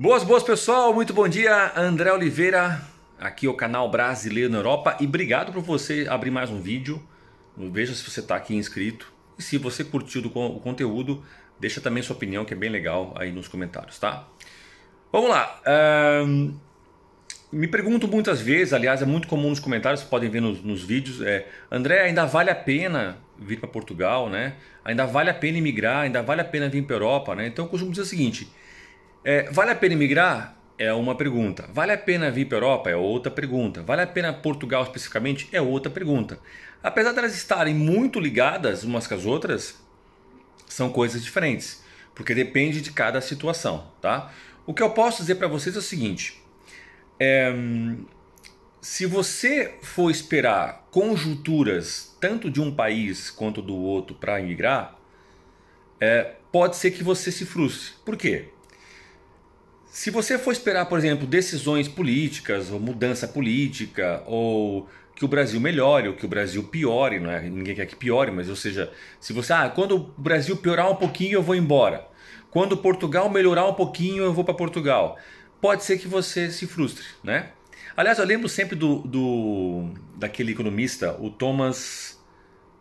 Boas, boas pessoal, muito bom dia, André Oliveira, aqui é o canal Brasileiro na Europa e obrigado por você abrir mais um vídeo. Veja se você está aqui inscrito e se você curtiu o conteúdo, deixa também sua opinião que é bem legal aí nos comentários, tá? Vamos lá. Um, me pergunto muitas vezes, aliás é muito comum nos comentários, podem ver nos, nos vídeos, é, André, ainda vale a pena vir para Portugal, né? Ainda vale a pena emigrar, ainda vale a pena vir para Europa, né? Então eu costumo dizer o seguinte é, vale a pena migrar? É uma pergunta. Vale a pena vir para a Europa? É outra pergunta. Vale a pena Portugal especificamente? É outra pergunta. Apesar de elas estarem muito ligadas umas com as outras, são coisas diferentes, porque depende de cada situação, tá? O que eu posso dizer para vocês é o seguinte: é, se você for esperar conjunturas tanto de um país quanto do outro para emigrar, é, pode ser que você se frustre. Por quê? se você for esperar, por exemplo, decisões políticas, ou mudança política, ou que o Brasil melhore, ou que o Brasil piore, não é? Ninguém quer que piore, mas ou seja, se você, ah, quando o Brasil piorar um pouquinho, eu vou embora. Quando Portugal melhorar um pouquinho, eu vou para Portugal. Pode ser que você se frustre, né? Aliás, eu lembro sempre do, do daquele economista, o Thomas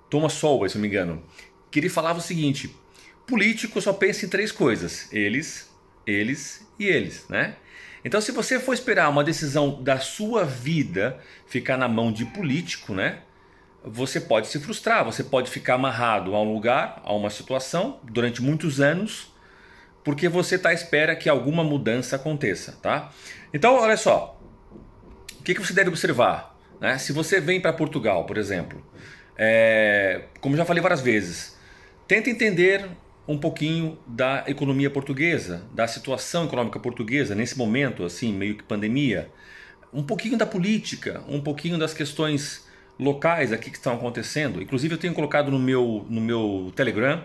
Thomas Sowell, se não me engano, que ele falava o seguinte: político só pensa em três coisas: eles, eles e eles, né? Então, se você for esperar uma decisão da sua vida ficar na mão de político, né? Você pode se frustrar, você pode ficar amarrado a um lugar, a uma situação durante muitos anos, porque você está à espera que alguma mudança aconteça, tá? Então, olha só, o que, que você deve observar? Né? Se você vem para Portugal, por exemplo, é, como já falei várias vezes, tenta entender um pouquinho da economia portuguesa, da situação econômica portuguesa nesse momento, assim, meio que pandemia, um pouquinho da política, um pouquinho das questões locais aqui que estão acontecendo. Inclusive eu tenho colocado no meu no meu Telegram,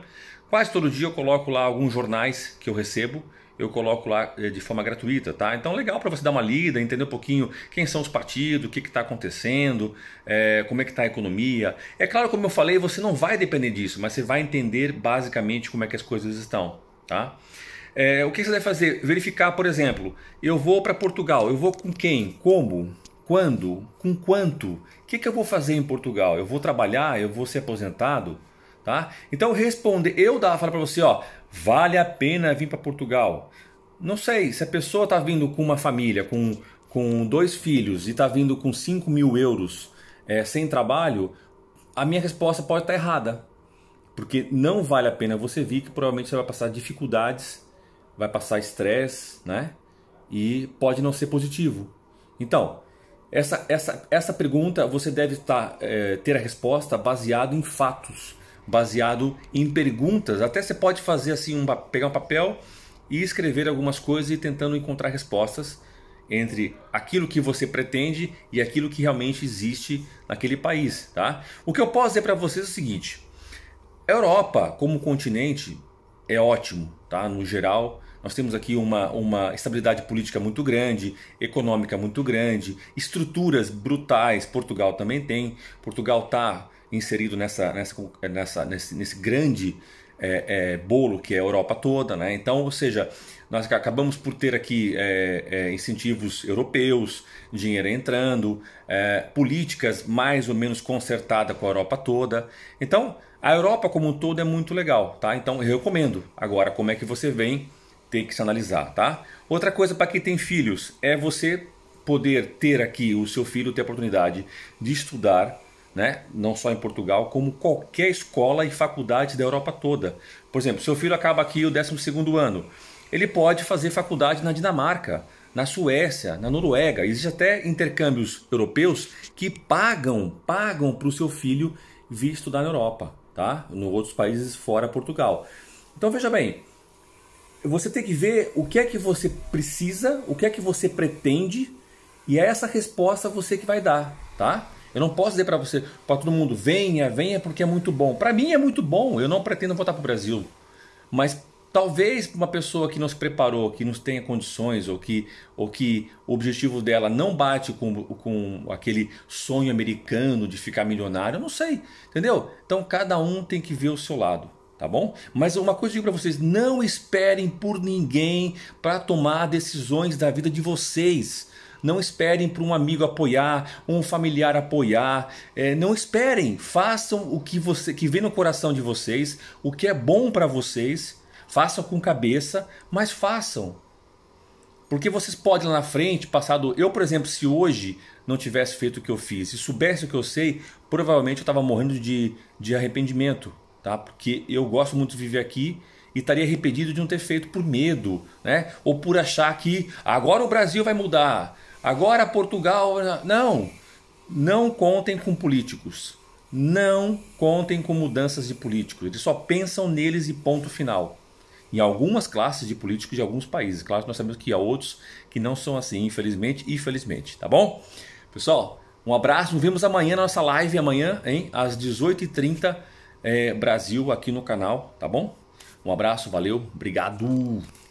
quase todo dia eu coloco lá alguns jornais que eu recebo eu coloco lá eh, de forma gratuita, tá? Então legal para você dar uma lida, entender um pouquinho quem são os partidos, o que está acontecendo, é, como é que está a economia. É claro, como eu falei, você não vai depender disso, mas você vai entender basicamente como é que as coisas estão, tá? É, o que você deve fazer? Verificar, por exemplo, eu vou para Portugal, eu vou com quem, como, quando, com quanto? O que, que eu vou fazer em Portugal? Eu vou trabalhar? Eu vou ser aposentado? tá? Então responder, eu dava fala para você, ó, vale a pena vir para Portugal? Não sei, se a pessoa tá vindo com uma família, com, com dois filhos e tá vindo com 5 mil euros é, sem trabalho, a minha resposta pode estar tá errada. Porque não vale a pena você vir, que provavelmente você vai passar dificuldades, vai passar estresse, né? E pode não ser positivo. Então, essa, essa, essa pergunta você deve estar, tá, é, ter a resposta baseado em fatos baseado em perguntas. Até você pode fazer assim, um, pegar um papel e escrever algumas coisas e tentando encontrar respostas entre aquilo que você pretende e aquilo que realmente existe naquele país, tá? O que eu posso dizer para vocês é o seguinte: Europa como continente é ótimo, tá? No geral, nós temos aqui uma, uma estabilidade política muito grande, econômica muito grande, estruturas brutais. Portugal também tem. Portugal está inserido nessa, nessa, nessa, nesse, nesse grande é, é, bolo que é a Europa toda. Né? Então, ou seja, nós acabamos por ter aqui é, é incentivos europeus, dinheiro entrando, é, políticas mais ou menos consertadas com a Europa toda. Então, a Europa como um todo é muito legal. Tá? Então, eu recomendo. Agora, como é que você vem tem que se analisar, tá? Outra coisa para quem tem filhos é você poder ter aqui o seu filho ter a oportunidade de estudar, né? Não só em Portugal, como qualquer escola e faculdade da Europa toda. Por exemplo, seu filho acaba aqui o 12 ano, ele pode fazer faculdade na Dinamarca, na Suécia, na Noruega. Existem até intercâmbios europeus que pagam, pagam para o seu filho vir estudar na Europa, tá? Em outros países fora Portugal. Então veja bem, você tem que ver o que é que você precisa, o que é que você pretende, e é essa resposta você que vai dar, tá? Eu não posso dizer para você, para todo mundo, venha, venha porque é muito bom. Para mim é muito bom, eu não pretendo voltar para o Brasil. Mas talvez uma pessoa que nos preparou, que nos tenha condições ou que, ou que o objetivo dela não bate com, com aquele sonho americano de ficar milionário, eu não sei, entendeu? Então cada um tem que ver o seu lado tá bom? Mas uma coisa eu digo para vocês, não esperem por ninguém para tomar decisões da vida de vocês. Não esperem por um amigo apoiar, um familiar apoiar. É, não esperem. Façam o que você, que vem no coração de vocês, o que é bom para vocês. Façam com cabeça, mas façam. Porque vocês podem lá na frente, passado. Eu, por exemplo, se hoje não tivesse feito o que eu fiz, se soubesse o que eu sei, provavelmente eu estava morrendo de, de arrependimento tá? Porque eu gosto muito de viver aqui e estaria arrependido de não ter feito por medo, né? Ou por achar que agora o Brasil vai mudar, agora Portugal. Não! Não contem com políticos. Não contem com mudanças de políticos. Eles só pensam neles e ponto final. Em algumas classes de políticos de alguns países. Claro que nós sabemos que há outros que não são assim, infelizmente e felizmente, tá bom? Pessoal, um abraço. Nos vemos amanhã na nossa live, amanhã, hein? Às 18h30 é, Brasil aqui no canal, tá bom? Um abraço, valeu, obrigado!